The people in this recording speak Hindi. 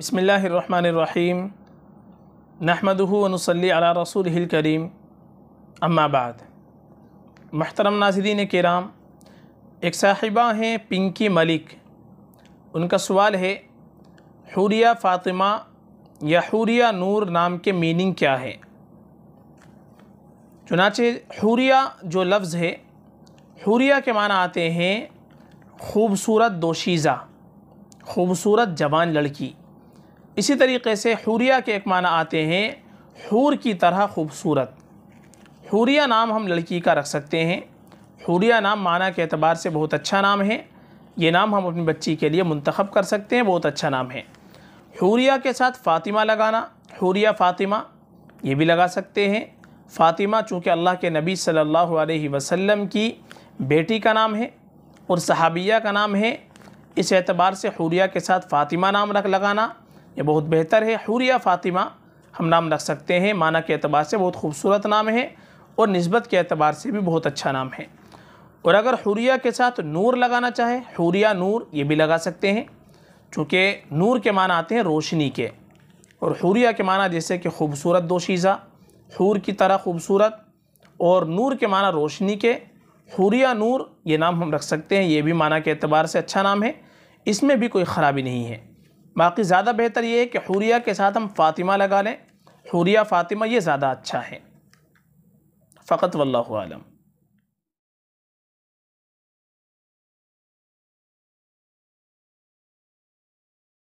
बसमीम नहमदनसली अला रसूल करीम अम्माबाद महतरम नाजरीन कराम एक साहिबा हैं पिंकी मलिक उनका सवाल है हूरिया फ़ातिमा या हूरिया नूर नाम के मीनिंग क्या है चुनाचे हूरिया जो लफ्ज़ है हूरिया के माना आते हैं खूबसूरत दोशीज़ा खूबसूरत जवान लड़की इसी तरीके से हूरिया के एक माना आते हैं हूर की तरह खूबसूरत हूरिया नाम हम लड़की का रख सकते हैं हूरिया नाम माना के अतबार से बहुत अच्छा नाम है ये नाम हम अपनी बच्ची के लिए मंतखब कर सकते हैं बहुत अच्छा नाम है हूरिया के साथ फ़ातिमा लगाना हूरिया फ़ातिमा ये भी लगा सकते हैं फ़ातिमा चूँकि अल्लाह के नबी सल्लल्लाहु अलैहि वसल्लम की बेटी का नाम है और सहाबिया का नाम है इस एतबार से हूरिया के साथ फ़ातिमा नाम रख लगाना ये बहुत बेहतर है हूरिया फ़ातिमा हम नाम रख सकते हैं माना के अतबार से बहुत खूबसूरत नाम है और नस्बत के अतबार से भी बहुत अच्छा नाम है और अगर हूरिया के साथ नूर लगाना चाहे हूरिया नूर ये भी लगा सकते हैं चूँकि नूर के माना आते हैं रोशनी के और हूरिया के माना जैसे कि खूबसूरत दोशीज़ा हूर की तरह खूबसूरत और नूर के माना रोशनी के हूरिया नूर ये नाम हम रख सकते हैं ये भी माना के अतबार से अच्छा नाम है इसमें भी कोई ख़राबी नहीं है बाकी ज़्यादा बेहतर ये है कि हुरिया के साथ हम फ़ातिमा लगा लें हूरिया फ़ातिमा ये ज़्यादा अच्छा है फ़कत वल्लम